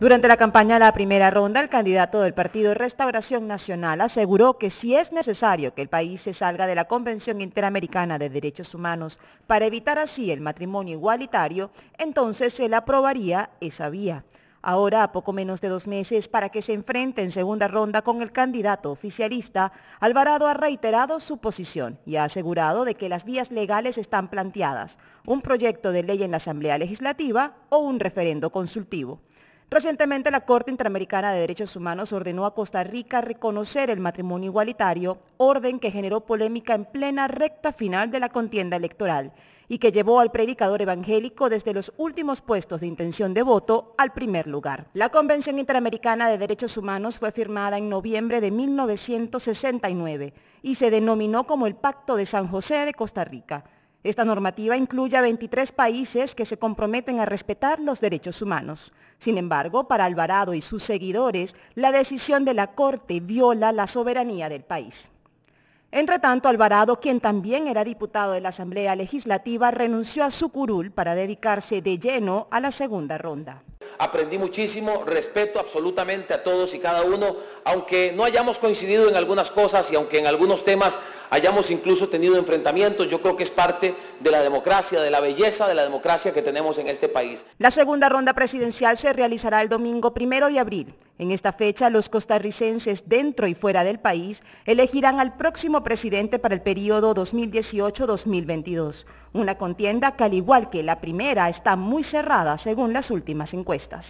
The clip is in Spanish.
Durante la campaña de la primera ronda, el candidato del partido Restauración Nacional aseguró que si es necesario que el país se salga de la Convención Interamericana de Derechos Humanos para evitar así el matrimonio igualitario, entonces se le aprobaría esa vía. Ahora, a poco menos de dos meses para que se enfrente en segunda ronda con el candidato oficialista, Alvarado ha reiterado su posición y ha asegurado de que las vías legales están planteadas, un proyecto de ley en la Asamblea Legislativa o un referendo consultivo. Recientemente la Corte Interamericana de Derechos Humanos ordenó a Costa Rica reconocer el matrimonio igualitario, orden que generó polémica en plena recta final de la contienda electoral y que llevó al predicador evangélico desde los últimos puestos de intención de voto al primer lugar. La Convención Interamericana de Derechos Humanos fue firmada en noviembre de 1969 y se denominó como el Pacto de San José de Costa Rica esta normativa incluye a 23 países que se comprometen a respetar los derechos humanos. Sin embargo, para Alvarado y sus seguidores, la decisión de la Corte viola la soberanía del país. Entre tanto, Alvarado, quien también era diputado de la Asamblea Legislativa, renunció a su curul para dedicarse de lleno a la segunda ronda. Aprendí muchísimo, respeto absolutamente a todos y cada uno, aunque no hayamos coincidido en algunas cosas y aunque en algunos temas hayamos incluso tenido enfrentamientos. Yo creo que es parte de la democracia, de la belleza de la democracia que tenemos en este país. La segunda ronda presidencial se realizará el domingo primero de abril. En esta fecha, los costarricenses dentro y fuera del país elegirán al próximo presidente para el periodo 2018-2022. Una contienda que, al igual que la primera, está muy cerrada según las últimas encuestas.